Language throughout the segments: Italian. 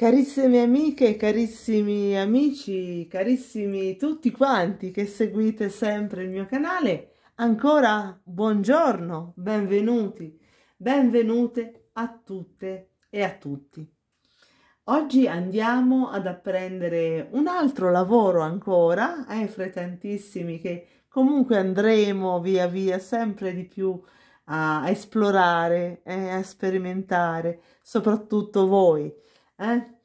Carissime amiche, carissimi amici, carissimi tutti quanti che seguite sempre il mio canale, ancora buongiorno, benvenuti, benvenute a tutte e a tutti. Oggi andiamo ad apprendere un altro lavoro ancora, eh, fra i tantissimi che comunque andremo via via sempre di più a esplorare, eh, a sperimentare, soprattutto voi eh?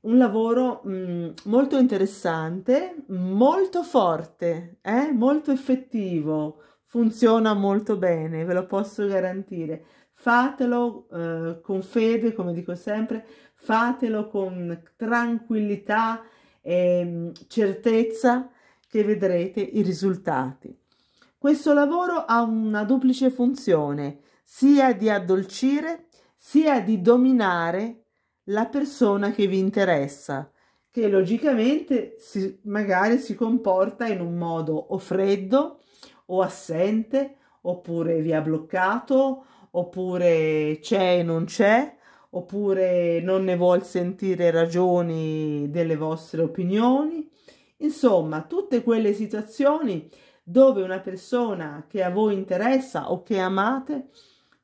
un lavoro mh, mm, molto interessante, molto forte, eh? molto effettivo, funziona molto bene, ve lo posso garantire. Fatelo eh, con fede, come dico sempre, fatelo con tranquillità e mm, certezza che vedrete i risultati. Questo lavoro ha una duplice funzione, sia di addolcire, sia di dominare la persona che vi interessa, che logicamente si, magari si comporta in un modo o freddo o assente, oppure vi ha bloccato, oppure c'è e non c'è, oppure non ne vuol sentire ragioni delle vostre opinioni. Insomma, tutte quelle situazioni dove una persona che a voi interessa o che amate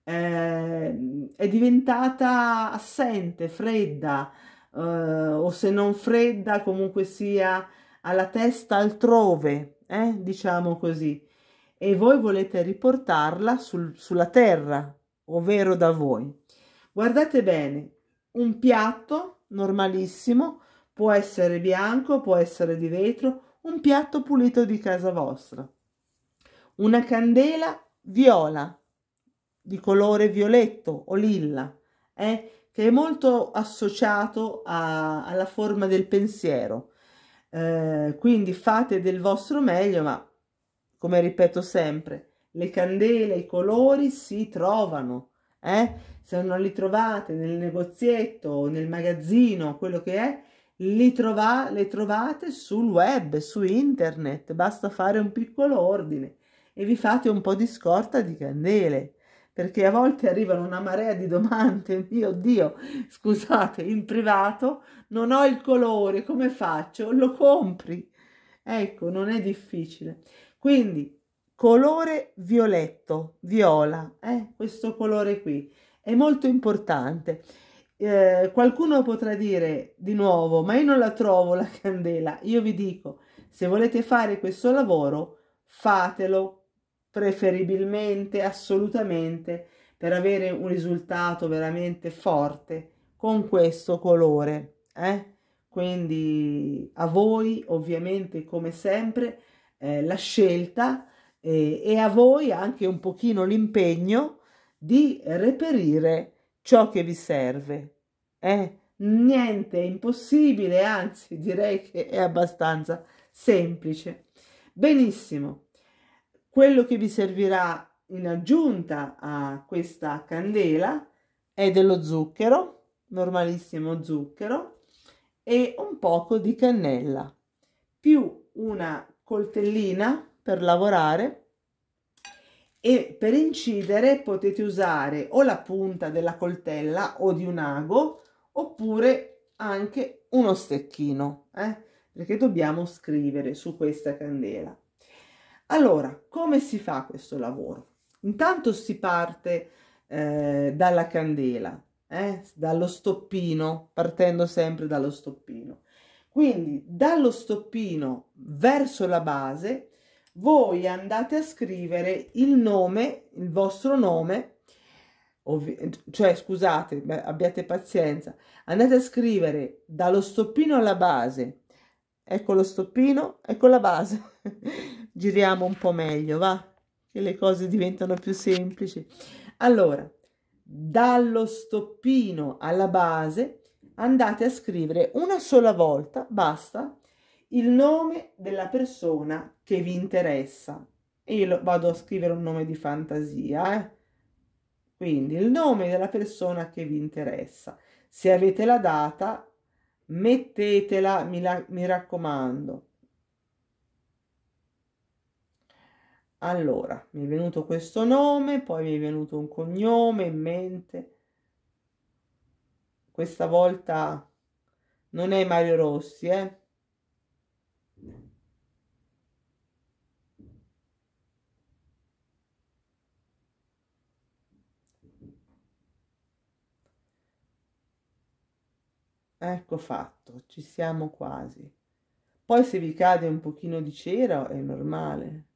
eh, è diventata assente, fredda, eh, o se non fredda comunque sia alla testa altrove, eh, diciamo così, e voi volete riportarla sul, sulla terra, ovvero da voi. Guardate bene, un piatto normalissimo, può essere bianco, può essere di vetro, un piatto pulito di casa vostra, una candela viola, di colore violetto o lilla, eh, che è molto associato a, alla forma del pensiero. Eh, quindi fate del vostro meglio, ma come ripeto sempre, le candele, i colori si trovano. Eh? Se non li trovate nel negozietto, nel magazzino, quello che è, li trova, le trovate sul web, su internet. Basta fare un piccolo ordine e vi fate un po' di scorta di candele perché a volte arrivano una marea di domande, mio Dio, scusate, in privato non ho il colore, come faccio? Lo compri. Ecco, non è difficile. Quindi, colore violetto, viola, eh? questo colore qui, è molto importante. Eh, qualcuno potrà dire di nuovo, ma io non la trovo la candela. Io vi dico, se volete fare questo lavoro, fatelo preferibilmente, assolutamente, per avere un risultato veramente forte con questo colore. Eh? Quindi a voi ovviamente come sempre eh, la scelta eh, e a voi anche un pochino l'impegno di reperire ciò che vi serve. Eh? Niente è impossibile, anzi direi che è abbastanza semplice. Benissimo. Quello che vi servirà in aggiunta a questa candela è dello zucchero, normalissimo zucchero, e un poco di cannella, più una coltellina per lavorare e per incidere potete usare o la punta della coltella o di un ago oppure anche uno stecchino eh? perché dobbiamo scrivere su questa candela allora, come si fa questo lavoro? Intanto si parte eh, dalla candela, eh, dallo stoppino, partendo sempre dallo stoppino. Quindi dallo stoppino verso la base voi andate a scrivere il nome, il vostro nome, cioè scusate, abbiate pazienza, andate a scrivere dallo stoppino alla base, ecco lo stoppino, ecco la base, giriamo un po' meglio, va? Che le cose diventano più semplici. Allora, dallo stoppino alla base andate a scrivere una sola volta, basta, il nome della persona che vi interessa. Io vado a scrivere un nome di fantasia, eh? Quindi il nome della persona che vi interessa. Se avete la data, mettetela, mi, la, mi raccomando. Allora, mi è venuto questo nome, poi mi è venuto un cognome in mente. Questa volta non è Mario Rossi, eh. Ecco fatto, ci siamo quasi. Poi se vi cade un pochino di cera è normale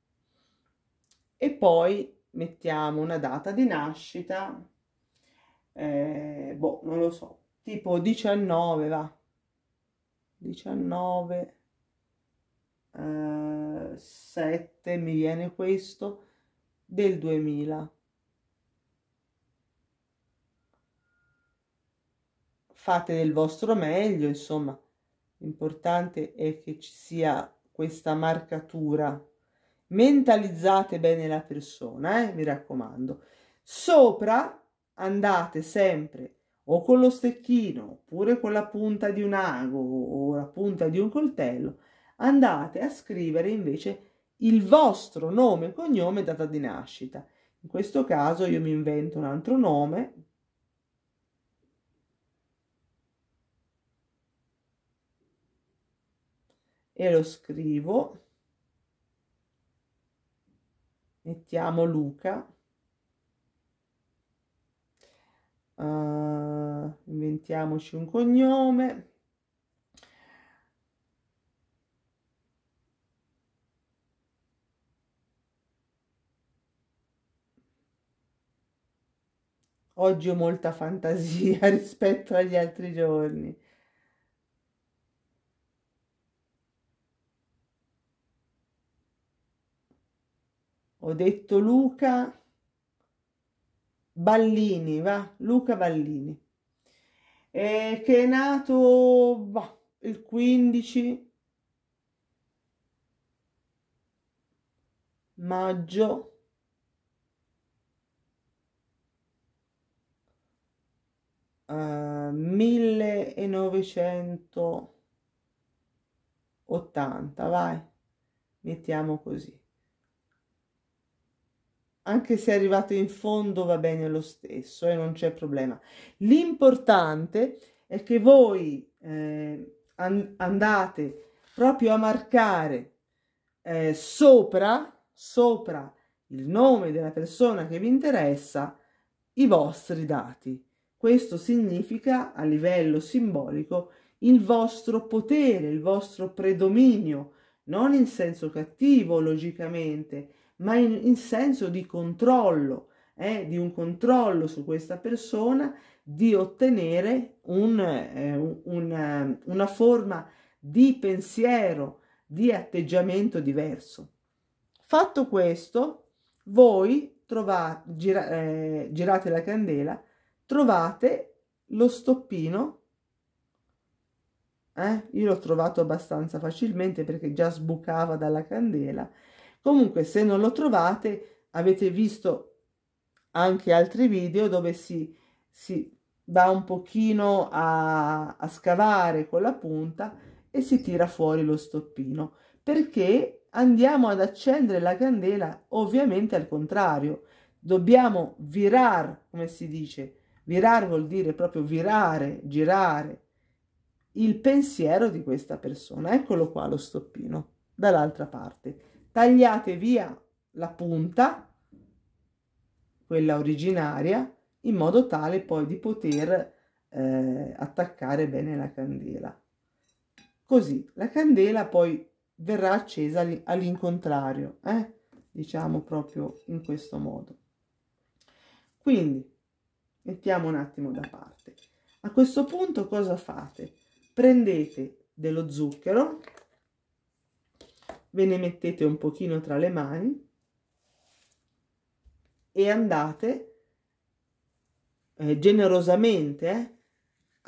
e poi mettiamo una data di nascita, eh, boh, non lo so, tipo 19 va, 19, eh, 7 mi viene questo, del 2000. Fate del vostro meglio, insomma, l'importante è che ci sia questa marcatura mentalizzate bene la persona, eh, mi raccomando. Sopra andate sempre o con lo stecchino oppure con la punta di un ago o la punta di un coltello, andate a scrivere invece il vostro nome, cognome e data di nascita. In questo caso io mi invento un altro nome. E lo scrivo mettiamo Luca uh, inventiamoci un cognome Oggi ho molta fantasia rispetto agli altri giorni. ho detto Luca Ballini, va, Luca Ballini, eh, che è nato bah, il 15 maggio Uh, eh, 1980, vai, mettiamo così anche se arrivate in fondo va bene lo stesso e eh, non c'è problema. L'importante è che voi eh, and andate proprio a marcare eh, sopra, sopra il nome della persona che vi interessa i vostri dati. Questo significa a livello simbolico il vostro potere, il vostro predominio, non in senso cattivo logicamente, ma in, in senso di controllo, eh, di un controllo su questa persona, di ottenere un, eh, una, eh, una forma di pensiero, di atteggiamento diverso. Fatto questo, voi trovate, gira, eh, girate la candela, trovate lo stoppino, eh? io l'ho trovato abbastanza facilmente perché già sbucava dalla candela, Comunque se non lo trovate avete visto anche altri video dove si, si va un pochino a, a scavare con la punta e si tira fuori lo stoppino perché andiamo ad accendere la candela ovviamente al contrario dobbiamo virar come si dice virar vuol dire proprio virare girare il pensiero di questa persona eccolo qua lo stoppino dall'altra parte tagliate via la punta, quella originaria, in modo tale poi di poter eh, attaccare bene la candela. Così la candela poi verrà accesa all'incontrario, eh? diciamo proprio in questo modo. Quindi mettiamo un attimo da parte. A questo punto cosa fate? Prendete dello zucchero ve ne mettete un pochino tra le mani e andate eh, generosamente eh,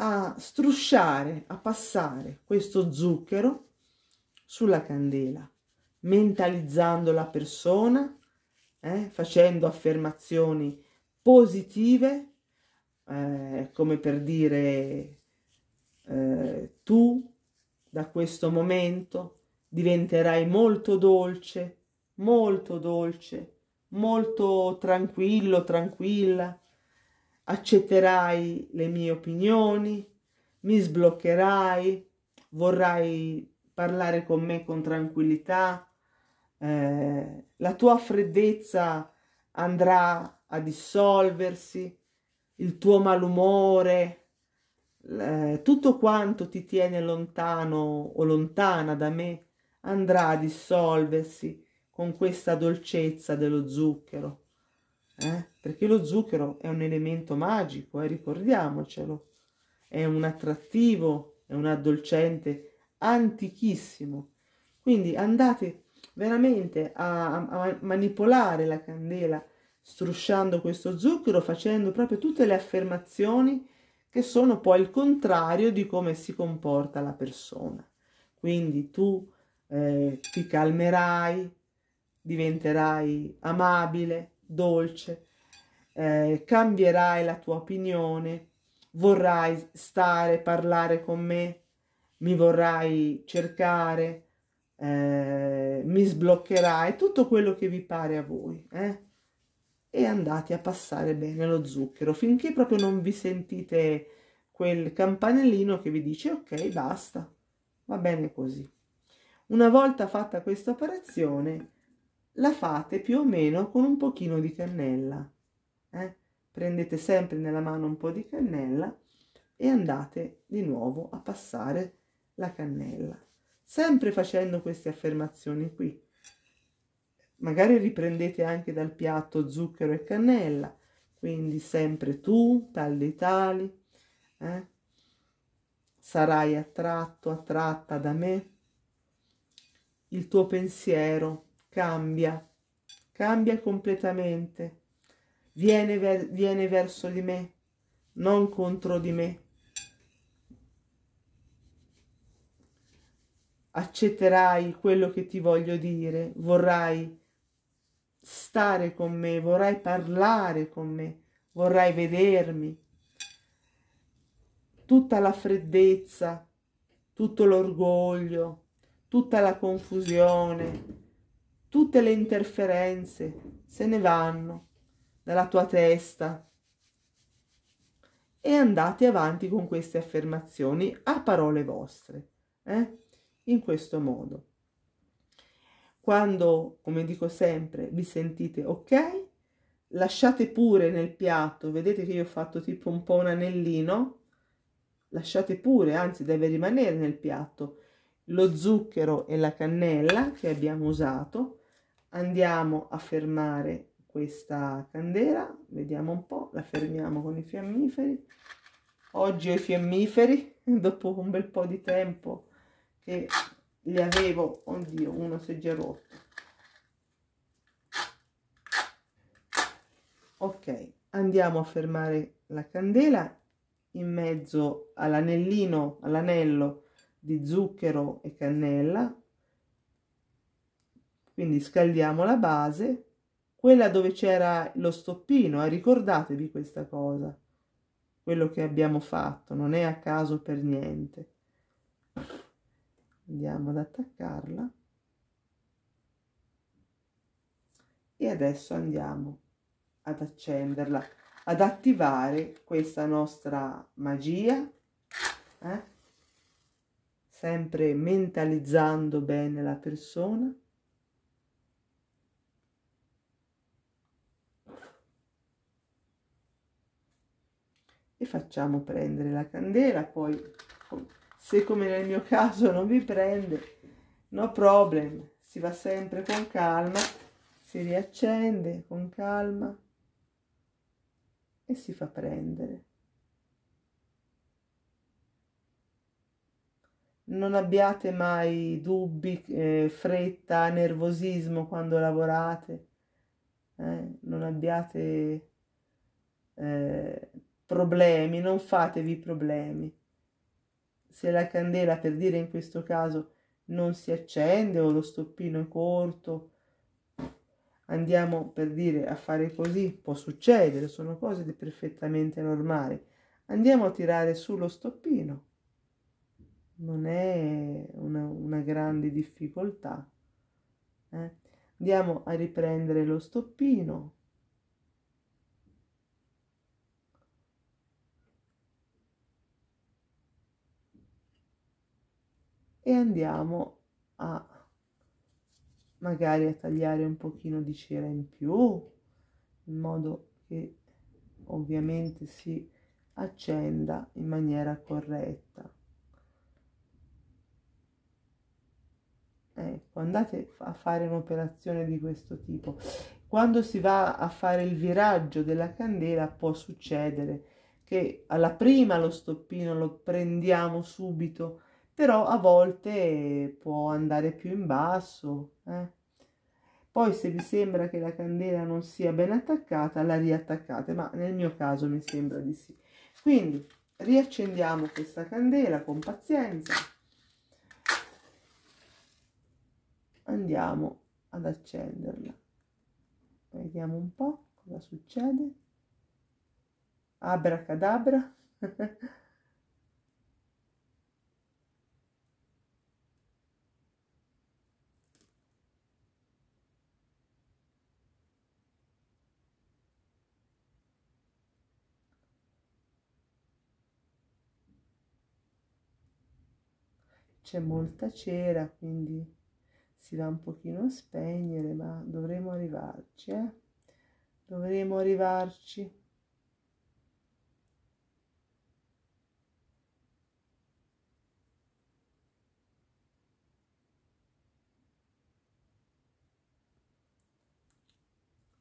a strusciare, a passare questo zucchero sulla candela, mentalizzando la persona, eh, facendo affermazioni positive, eh, come per dire eh, tu da questo momento diventerai molto dolce, molto dolce, molto tranquillo, tranquilla, accetterai le mie opinioni, mi sbloccherai, vorrai parlare con me con tranquillità, eh, la tua freddezza andrà a dissolversi, il tuo malumore, eh, tutto quanto ti tiene lontano o lontana da me andrà a dissolversi con questa dolcezza dello zucchero. Eh? Perché lo zucchero è un elemento magico, eh? ricordiamocelo. È un attrattivo, è un addolcente antichissimo. Quindi andate veramente a, a manipolare la candela strusciando questo zucchero, facendo proprio tutte le affermazioni che sono poi il contrario di come si comporta la persona. Quindi tu eh, ti calmerai, diventerai amabile, dolce, eh, cambierai la tua opinione, vorrai stare, parlare con me, mi vorrai cercare, eh, mi sbloccherai, tutto quello che vi pare a voi. Eh? E andate a passare bene lo zucchero finché proprio non vi sentite quel campanellino che vi dice ok, basta, va bene così. Una volta fatta questa operazione, la fate più o meno con un pochino di cannella. Eh? Prendete sempre nella mano un po' di cannella e andate di nuovo a passare la cannella. Sempre facendo queste affermazioni qui. Magari riprendete anche dal piatto zucchero e cannella, quindi sempre tu, tal dei tali, eh? sarai attratto, attratta da me, il tuo pensiero cambia, cambia completamente. Viene, ver viene verso di me, non contro di me. accetterai quello che ti voglio dire, vorrai stare con me, vorrai parlare con me, vorrai vedermi. Tutta la freddezza, tutto l'orgoglio, tutta la confusione, tutte le interferenze se ne vanno dalla tua testa e andate avanti con queste affermazioni a parole vostre, eh? in questo modo. Quando, come dico sempre, vi sentite ok, lasciate pure nel piatto, vedete che io ho fatto tipo un po' un anellino, lasciate pure, anzi deve rimanere nel piatto, lo zucchero e la cannella che abbiamo usato. Andiamo a fermare questa candela, vediamo un po', la fermiamo con i fiammiferi. Oggi ho i fiammiferi, dopo un bel po' di tempo che li avevo, oddio, uno si è già rotto. Ok, andiamo a fermare la candela in mezzo all'anellino, all'anello di zucchero e cannella, quindi scaldiamo la base, quella dove c'era lo stoppino, eh, ricordatevi questa cosa, quello che abbiamo fatto, non è a caso per niente. Andiamo ad attaccarla. E adesso andiamo ad accenderla, ad attivare questa nostra magia. Eh? sempre mentalizzando bene la persona. E facciamo prendere la candela, poi se come nel mio caso non vi prende, no problem, si va sempre con calma, si riaccende con calma e si fa prendere. non abbiate mai dubbi, eh, fretta, nervosismo quando lavorate, eh? non abbiate eh, problemi, non fatevi problemi. Se la candela, per dire in questo caso, non si accende o lo stoppino è corto, andiamo per dire a fare così, può succedere, sono cose perfettamente normali. Andiamo a tirare su lo stoppino non è una, una grande difficoltà. Eh? Andiamo a riprendere lo stoppino. E andiamo a magari a tagliare un pochino di cera in più, in modo che ovviamente si accenda in maniera corretta. Ecco, andate a fare un'operazione di questo tipo. Quando si va a fare il viraggio della candela può succedere che alla prima lo stoppino lo prendiamo subito, però a volte può andare più in basso. Eh? Poi se vi sembra che la candela non sia ben attaccata, la riattaccate, ma nel mio caso mi sembra di sì. Quindi riaccendiamo questa candela con pazienza. andiamo ad accenderla vediamo un po' cosa succede abracadabra c'è molta cera quindi si va un pochino a spegnere, ma dovremo arrivarci, eh? Dovremo arrivarci.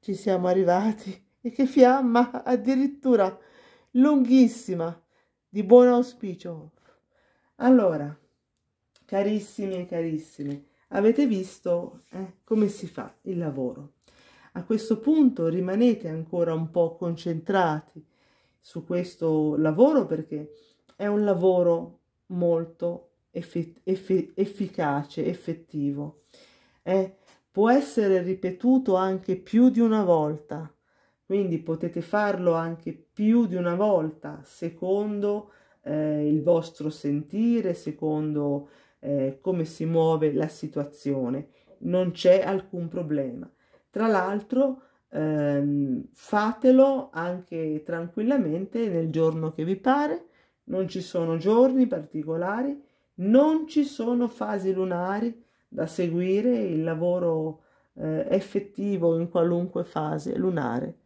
Ci siamo arrivati. E che fiamma, addirittura lunghissima, di buon auspicio. Allora, carissimi e carissime, Avete visto eh, come si fa il lavoro. A questo punto rimanete ancora un po' concentrati su questo lavoro perché è un lavoro molto effi effi efficace, effettivo. Eh, può essere ripetuto anche più di una volta, quindi potete farlo anche più di una volta secondo eh, il vostro sentire, secondo eh, come si muove la situazione, non c'è alcun problema. Tra l'altro ehm, fatelo anche tranquillamente nel giorno che vi pare, non ci sono giorni particolari, non ci sono fasi lunari da seguire, il lavoro eh, effettivo in qualunque fase lunare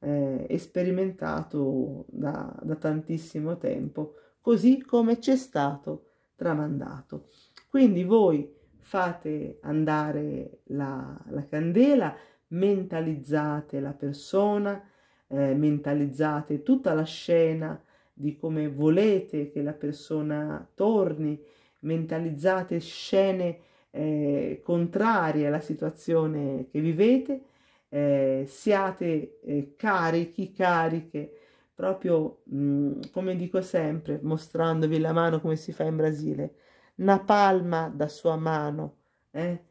eh, esperimentato da, da tantissimo tempo, così come c'è stato tramandato. Quindi voi fate andare la, la candela, mentalizzate la persona, eh, mentalizzate tutta la scena di come volete che la persona torni, mentalizzate scene eh, contrarie alla situazione che vivete, eh, siate eh, carichi, cariche proprio mh, mm, come dico sempre, mostrandovi la mano come si fa in Brasile, una palma da sua mano, eh?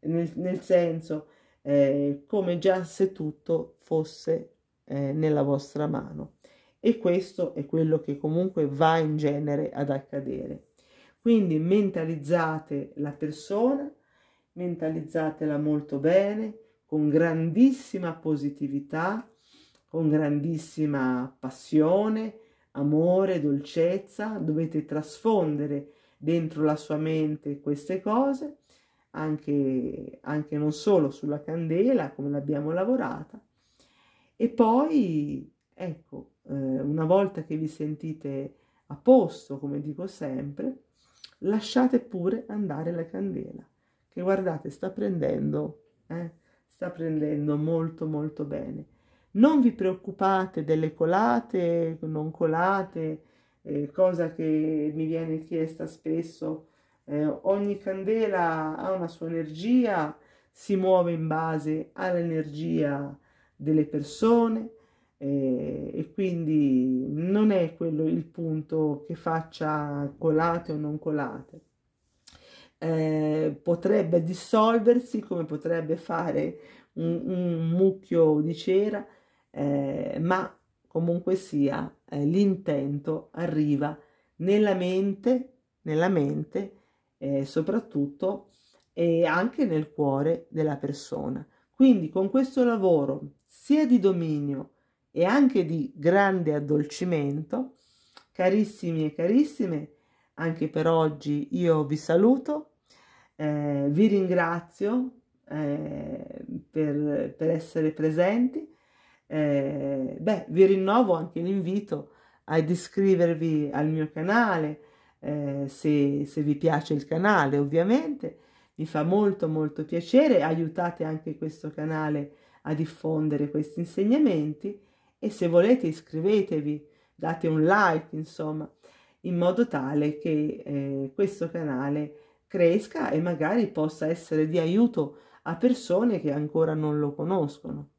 nel, nel, senso eh, come già se tutto fosse eh, nella vostra mano. E questo è quello che comunque va in genere ad accadere. Quindi mentalizzate la persona, mentalizzatela molto bene, con grandissima positività, con grandissima passione, amore, dolcezza, dovete trasfondere dentro la sua mente queste cose, anche, anche non solo sulla candela, come l'abbiamo lavorata, e poi, ecco, eh, una volta che vi sentite a posto, come dico sempre, lasciate pure andare la candela, che guardate sta prendendo, eh, sta prendendo molto molto bene. Non vi preoccupate delle colate, non colate, eh, cosa che mi viene chiesta spesso. Eh, ogni candela ha una sua energia, si muove in base all'energia delle persone eh, e quindi non è quello il punto che faccia colate o non colate. Eh, potrebbe dissolversi come potrebbe fare un, un mucchio di cera eh, ma comunque sia eh, l'intento arriva nella mente, nella mente eh, soprattutto e anche nel cuore della persona. Quindi con questo lavoro sia di dominio e anche di grande addolcimento, carissimi e carissime, anche per oggi io vi saluto, eh, vi ringrazio eh, per, per essere presenti eh, beh, vi rinnovo anche l'invito ad iscrivervi al mio canale, eh, se, se vi piace il canale ovviamente, mi fa molto molto piacere, aiutate anche questo canale a diffondere questi insegnamenti e se volete iscrivetevi, date un like insomma, in modo tale che eh, questo canale cresca e magari possa essere di aiuto a persone che ancora non lo conoscono.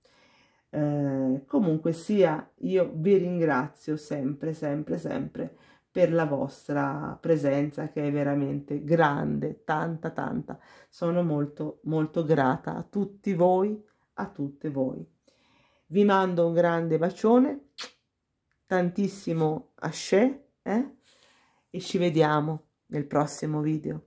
Eh, comunque sia, io vi ringrazio sempre, sempre, sempre per la vostra presenza che è veramente grande, tanta, tanta. Sono molto, molto grata a tutti voi, a tutte voi. Vi mando un grande bacione, tantissimo asce, eh? e ci vediamo nel prossimo video.